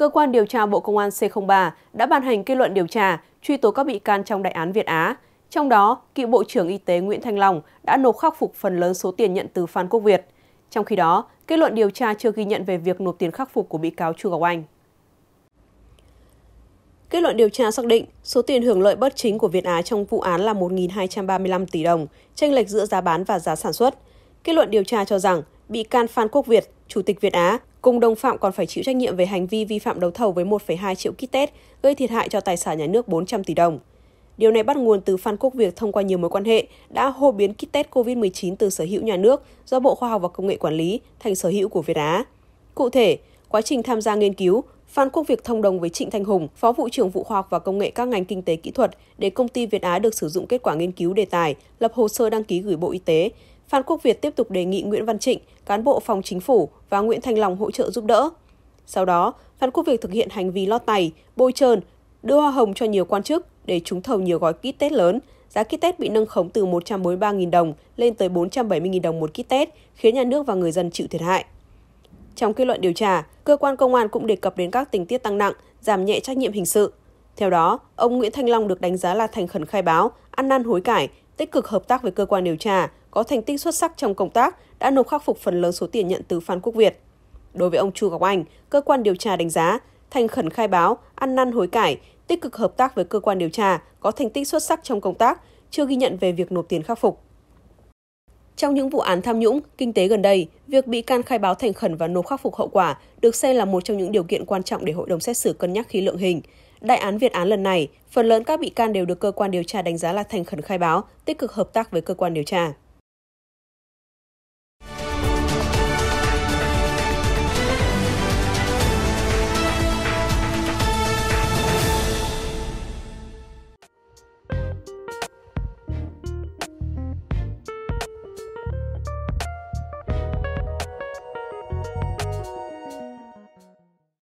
Cơ quan điều tra Bộ Công an C03 đã ban hành kết luận điều tra truy tố các bị can trong đại án Việt Á. Trong đó, cựu Bộ trưởng Y tế Nguyễn Thanh Long đã nộp khắc phục phần lớn số tiền nhận từ Phan Quốc Việt. Trong khi đó, kết luận điều tra chưa ghi nhận về việc nộp tiền khắc phục của bị cáo Chu Ngọc Anh. Kết luận điều tra xác định, số tiền hưởng lợi bất chính của Việt Á trong vụ án là 1.235 tỷ đồng, tranh lệch giữa giá bán và giá sản xuất. Kết luận điều tra cho rằng, bị can Phan Quốc Việt, Chủ tịch Việt Á, Cùng đồng phạm còn phải chịu trách nhiệm về hành vi vi phạm đấu thầu với 1,2 triệu kit test, gây thiệt hại cho tài sản nhà nước 400 tỷ đồng. Điều này bắt nguồn từ Phan Quốc Việt thông qua nhiều mối quan hệ đã hô biến kit test COVID-19 từ sở hữu nhà nước do Bộ Khoa học và Công nghệ quản lý thành sở hữu của Việt Á. Cụ thể, quá trình tham gia nghiên cứu, Phan Quốc Việt thông đồng với Trịnh Thanh Hùng, Phó vụ trưởng vụ Khoa học và Công nghệ các ngành kinh tế kỹ thuật để công ty Việt Á được sử dụng kết quả nghiên cứu đề tài, lập hồ sơ đăng ký gửi Bộ Y tế, Phan Quốc Việt tiếp tục đề nghị Nguyễn Văn Trịnh, cán bộ phòng chính phủ và Nguyễn Thành Long hỗ trợ giúp đỡ. Sau đó, Phan Quốc Việt thực hiện hành vi lót tay, bôi trơn, đưa hoa hồng cho nhiều quan chức để trúng thầu nhiều gói kit Tết lớn. Giá kit Tết bị nâng khống từ 143.000 đồng lên tới 470.000 đồng một kit Tết, khiến nhà nước và người dân chịu thiệt hại. Trong kết luận điều tra, cơ quan công an cũng đề cập đến các tình tiết tăng nặng, giảm nhẹ trách nhiệm hình sự. Theo đó, ông Nguyễn Thanh Long được đánh giá là thành khẩn khai báo, ăn năn hối cải, tích cực hợp tác với cơ quan điều tra, có thành tích xuất sắc trong công tác, đã nộp khắc phục phần lớn số tiền nhận từ Phan Quốc Việt. Đối với ông Chu Ngọc Anh, cơ quan điều tra đánh giá, thành khẩn khai báo, ăn năn hối cải, tích cực hợp tác với cơ quan điều tra, có thành tích xuất sắc trong công tác, chưa ghi nhận về việc nộp tiền khắc phục. Trong những vụ án tham nhũng, kinh tế gần đây, việc bị can khai báo thành khẩn và nộp khắc phục hậu quả được xem là một trong những điều kiện quan trọng để hội đồng xét xử cân nhắc khi lượng hình. Đại án Việt án lần này, phần lớn các bị can đều được cơ quan điều tra đánh giá là thành khẩn khai báo, tích cực hợp tác với cơ quan điều tra.